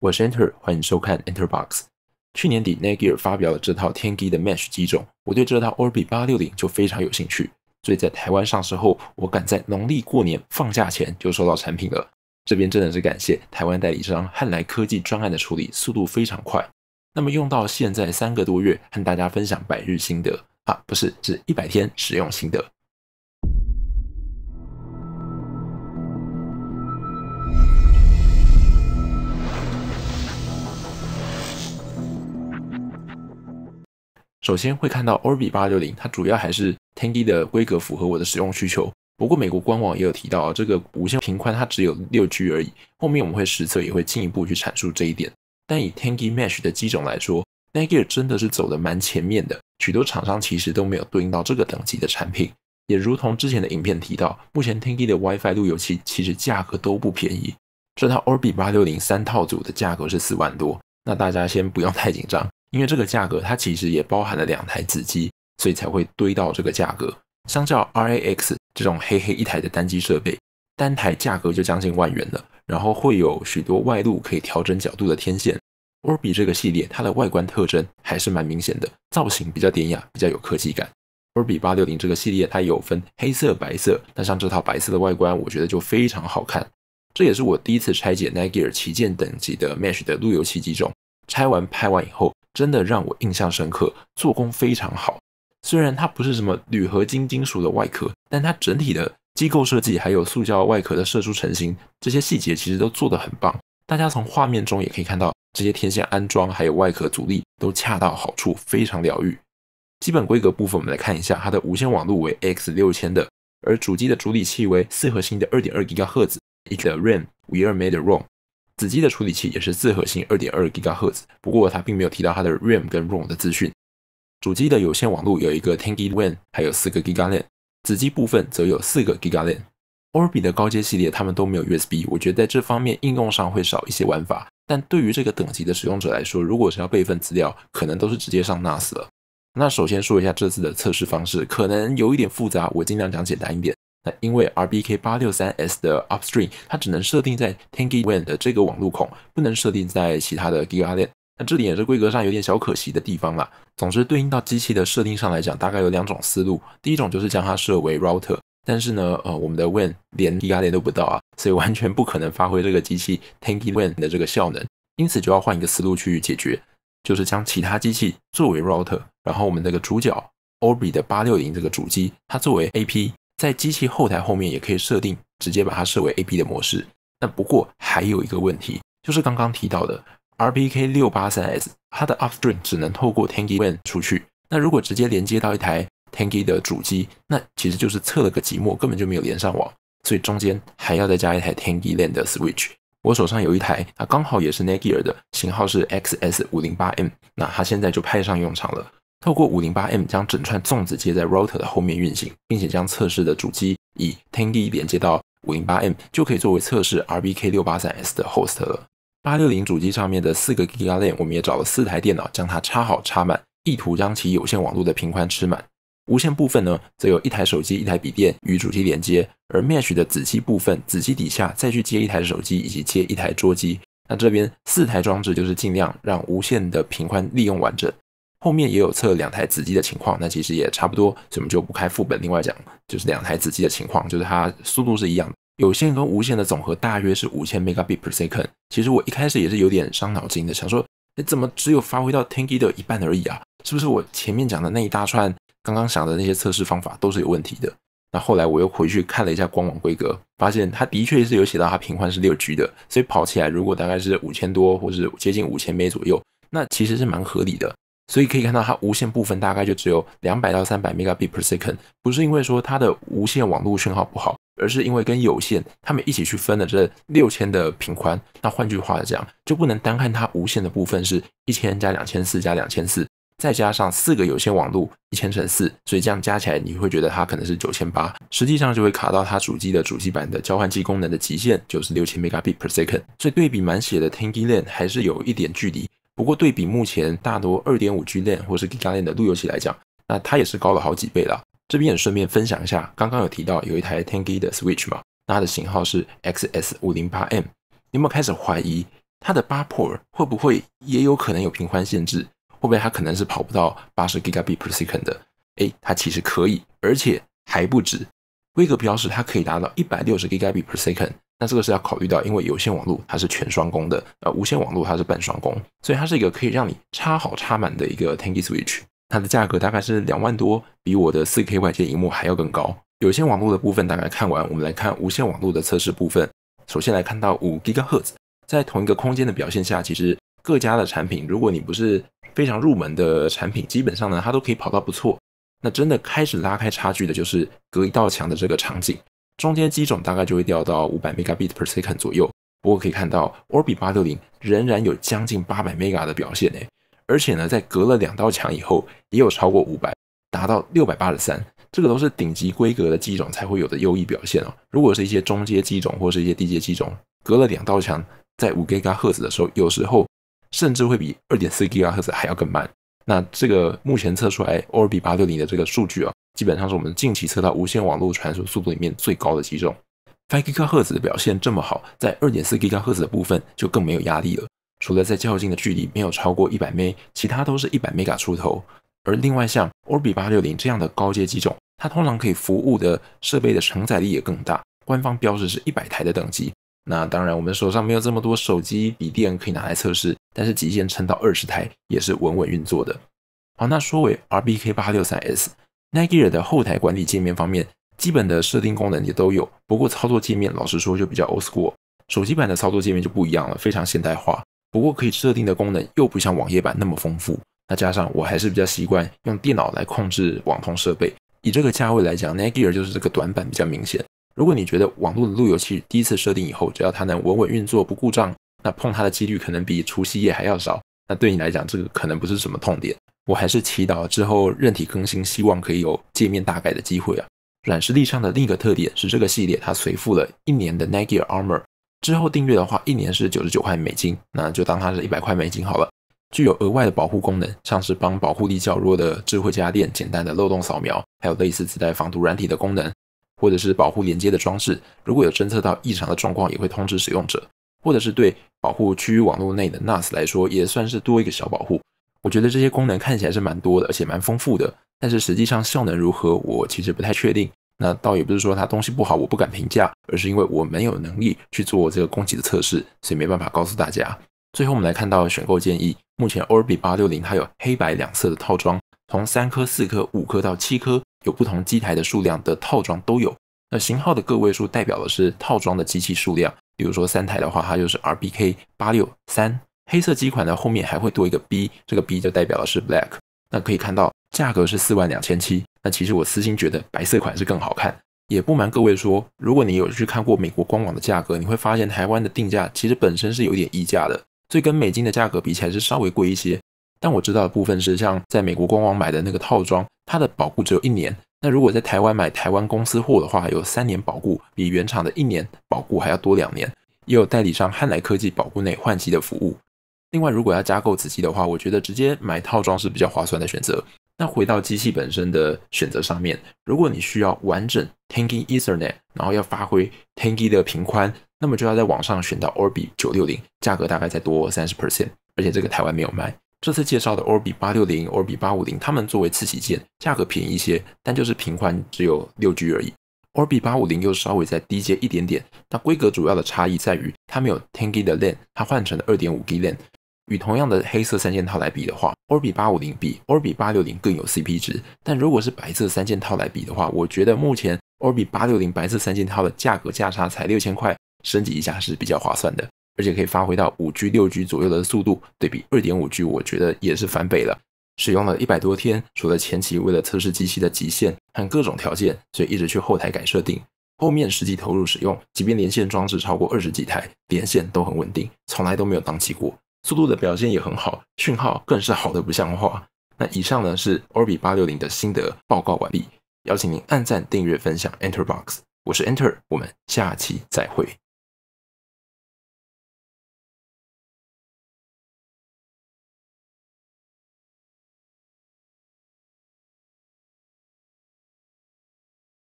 我是 Enter，欢迎收看 Enterbox。去年底 Nagier 发表了这套天玑的 Mesh 机种，我对这套 Orbi 八六零就非常有兴趣，所以在台湾上市后，我赶在农历过年放假前就收到产品了。这边真的是感谢台湾代理商汉来科技专案的处理速度非常快。那么用到现在三个多月，和大家分享百日心得啊，不是是一百天使用心得。首先会看到 Orbi 八六零，它主要还是 Tengi 的规格符合我的使用需求。不过美国官网也有提到啊，这个无线频宽它只有六 G 而已。后面我们会实测，也会进一步去阐述这一点。但以 Tengi Mesh 的机种来说 n a g e r 真的是走的蛮前面的。许多厂商其实都没有对应到这个等级的产品。也如同之前的影片提到，目前 Tengi 的 WiFi 路由器其实价格都不便宜。这套 Orbi 八六零三套组的价格是四万多，那大家先不用太紧张。因为这个价格，它其实也包含了两台子机，所以才会堆到这个价格。相较 RAX 这种黑黑一台的单机设备，单台价格就将近万元了。然后会有许多外露可以调整角度的天线。Orbi 这个系列，它的外观特征还是蛮明显的，造型比较典雅，比较有科技感。Orbi 八六零这个系列，它有分黑色、白色，但像这套白色的外观，我觉得就非常好看。这也是我第一次拆解 n a g e a r 旗舰等级的 Mesh 的路由器机种。拆完拍完以后，真的让我印象深刻，做工非常好。虽然它不是什么铝合金金属的外壳，但它整体的机构设计还有塑胶外壳的射出成型，这些细节其实都做得很棒。大家从画面中也可以看到，这些天线安装还有外壳阻力都恰到好处，非常疗愈。基本规格部分，我们来看一下，它的无线网络为 X 六千的，而主机的处理器为四核心的二点二吉赫兹，一个 RAM 五二 M 的 ROM。子机的处理器也是四核心二点二 e r t z 不过它并没有提到它的 RAM 跟 ROM 的资讯。主机的有线网络有一个 Ten g i g a n 还有四个 g i g a l a n 子机部分则有四个 g i g a b i o r b 比的高阶系列他们都没有 USB，我觉得在这方面应用上会少一些玩法。但对于这个等级的使用者来说，如果是要备份资料，可能都是直接上 NAS 了。那首先说一下这次的测试方式，可能有一点复杂，我尽量讲简单一点。那因为 R B K 八六三 S 的 Upstream 它只能设定在 Tangi Win 的这个网路孔，不能设定在其他的 g i g a l a n 那这里也是规格上有点小可惜的地方啦。总之对应到机器的设定上来讲，大概有两种思路。第一种就是将它设为 Router，但是呢，呃，我们的 Win 连 g i g a l a n 都不到啊，所以完全不可能发挥这个机器 Tangi Win 的这个效能。因此就要换一个思路去解决，就是将其他机器作为 Router，然后我们这个主角 Orbi 的八六零这个主机它作为 AP。在机器后台后面也可以设定，直接把它设为 A P 的模式。那不过还有一个问题，就是刚刚提到的 R B K 六八三 S，它的 Upstream 只能透过 Tangy i a n 出去。那如果直接连接到一台 Tangy 的主机，那其实就是测了个寂寞，根本就没有连上网。所以中间还要再加一台 Tangy LAN 的 Switch。我手上有一台，那刚好也是 Nagier 的型号是 X S 五零八 M，那它现在就派上用场了。透过五零八 M 将整串粽子接在 Router 的后面运行，并且将测试的主机以 t e n d y 连接到五零八 M，就可以作为测试 R B K 六八三 S 的 Host 了。八六零主机上面的四个 Giga LAN，我们也找了四台电脑将它插好插满，意图将其有线网络的频宽吃满。无线部分呢，则有一台手机、一台笔电与主机连接，而 Mesh 的子机部分，子机底下再去接一台手机以及接一台桌机。那这边四台装置就是尽量让无线的频宽利用完整。后面也有测两台子机的情况，那其实也差不多，所以我们就不开副本，另外讲就是两台子机的情况，就是它速度是一样，有线跟无线的总和大约是五千 m b i t per second。其实我一开始也是有点伤脑筋的，想说哎，怎么只有发挥到 ten 机的一半而已啊？是不是我前面讲的那一大串刚刚想的那些测试方法都是有问题的？那后来我又回去看了一下官网规格，发现它的确是有写到它频宽是六 G 的，所以跑起来如果大概是五千多，或是接近五千美左右，那其实是蛮合理的。所以可以看到，它无线部分大概就只有两百到三百 megabit per second，不是因为说它的无线网络讯号不好，而是因为跟有线它们一起去分了这六千的频宽。那换句话讲，就不能单看它无线的部分是一千加两千四加两千四，再加上四个有线网络一千乘四，所以这样加起来你会觉得它可能是九千八，实际上就会卡到它主机的主机板的交换机功能的极限，就是六千 megabit per second。所以对比满血的 t a n g i l a n 还是有一点距离。不过对比目前大多二点五 G 链或是 Giga 链的路由器来讲，那它也是高了好几倍了。这边也顺便分享一下，刚刚有提到有一台 Tengi 的 Switch 嘛，那它的型号是 XS 五零八 M。有没有开始怀疑它的八 Port 会不会也有可能有频宽限制？会不会它可能是跑不到八十 Giga b per second 的？哎，它其实可以，而且还不止，规格标示它可以达到一百六十 Giga b per second。那这个是要考虑到，因为有线网络它是全双工的，呃，无线网络它是半双工，所以它是一个可以让你插好插满的一个 t a n g y Switch，它的价格大概是两万多，比我的 4K 外接荧幕还要更高。有线网络的部分大概看完，我们来看无线网络的测试部分。首先来看到五 GHz，在同一个空间的表现下，其实各家的产品，如果你不是非常入门的产品，基本上呢，它都可以跑到不错。那真的开始拉开差距的就是隔一道墙的这个场景。中间机种大概就会掉到五百 megabit per second 左右，不过可以看到 Orbi 八六零仍然有将近八百 megah 的表现呢，而且呢，在隔了两道墙以后，也有超过五百，达到六百八十三，这个都是顶级规格的机种才会有的优异表现哦。如果是一些中阶机种或是一些低阶机种，隔了两道墙，在五 g g a h z 的时候，有时候甚至会比二点四 g a h z 还要更慢。那这个目前测出来，Orbi 860的这个数据啊，基本上是我们近期测到无线网络传输速度里面最高的几种。5G 赫兹的表现这么好，在 2.4G 赫兹的部分就更没有压力了。除了在较近的距离没有超过100 m 其他都是一百 m g a 出头。而另外像 Orbi 860这样的高阶机种，它通常可以服务的设备的承载力也更大，官方标示是一百台的等级。那当然，我们手上没有这么多手机、笔电可以拿来测试，但是极限撑到二十台也是稳稳运作的。好，那说回 R B K 八六三 S，Nagir 的后台管理界面方面，基本的设定功能也都有。不过操作界面老实说就比较 old school，手机版的操作界面就不一样了，非常现代化。不过可以设定的功能又不像网页版那么丰富。那加上我还是比较习惯用电脑来控制网通设备。以这个价位来讲，Nagir 就是这个短板比较明显。如果你觉得网络的路由器第一次设定以后，只要它能稳稳运作不故障，那碰它的几率可能比除夕夜还要少。那对你来讲，这个可能不是什么痛点。我还是祈祷之后任体更新，希望可以有界面大改的机会啊。软实力上的另一个特点是，这个系列它随附了一年的 n a g r Armor。之后订阅的话，一年是九十九块美金，那就当它是一百块美金好了。具有额外的保护功能，像是帮保护力较弱的智慧家电简单的漏洞扫描，还有类似自带防毒软体的功能。或者是保护连接的装置，如果有侦测到异常的状况，也会通知使用者。或者是对保护区域网络内的 NAS 来说，也算是多一个小保护。我觉得这些功能看起来是蛮多的，而且蛮丰富的。但是实际上效能如何，我其实不太确定。那倒也不是说它东西不好，我不敢评价，而是因为我没有能力去做这个供给的测试，所以没办法告诉大家。最后我们来看到选购建议。目前 ORB 860它有黑白两色的套装，从三颗、四颗、五颗到七颗。有不同机台的数量的套装都有，那型号的个位数代表的是套装的机器数量，比如说三台的话，它就是 R B K 八六三。黑色机款的后面还会多一个 B，这个 B 就代表的是 Black。那可以看到价格是四万两千七。那其实我私心觉得白色款是更好看，也不瞒各位说，如果你有去看过美国官网的价格，你会发现台湾的定价其实本身是有点溢价的，所以跟美金的价格比起来是稍微贵一些。但我知道的部分是，像在美国官网买的那个套装，它的保固只有一年。那如果在台湾买台湾公司货的话，有三年保固，比原厂的一年保固还要多两年。也有代理商汉来科技保固内换机的服务。另外，如果要加购此机的话，我觉得直接买套装是比较划算的选择。那回到机器本身的选择上面，如果你需要完整 t a n g i Ethernet，然后要发挥 t a n g i 的平宽，那么就要在网上选到 Orbi 九六零，价格大概再多三十 percent，而且这个台湾没有卖。这次介绍的 Orbi 八六零、Orbi 八五零，它们作为次旗舰，价格便宜一些，但就是频宽只有六 G 而已。Orbi 八五零又稍微再低阶一点点，那规格主要的差异在于它没有 Tangle 的 LAN，它换成了二点五 G LAN。与同样的黑色三件套来比的话，Orbi 八五零比 Orbi 八六零更有 C P 值。但如果是白色三件套来比的话，我觉得目前 Orbi 八六零白色三件套的价格价差才六千块，升级一下是比较划算的。而且可以发挥到五 G 六 G 左右的速度，对比二点五 G，我觉得也是翻倍了。使用了一百多天，除了前期为了测试机器的极限和各种条件，所以一直去后台改设定。后面实际投入使用，即便连线装置超过二十几台，连线都很稳定，从来都没有宕机过。速度的表现也很好，讯号更是好的不像话。那以上呢是 Orbi 八六零的心得报告完毕，邀请您按赞、订阅、分享。Enterbox，我是 Enter，我们下期再会。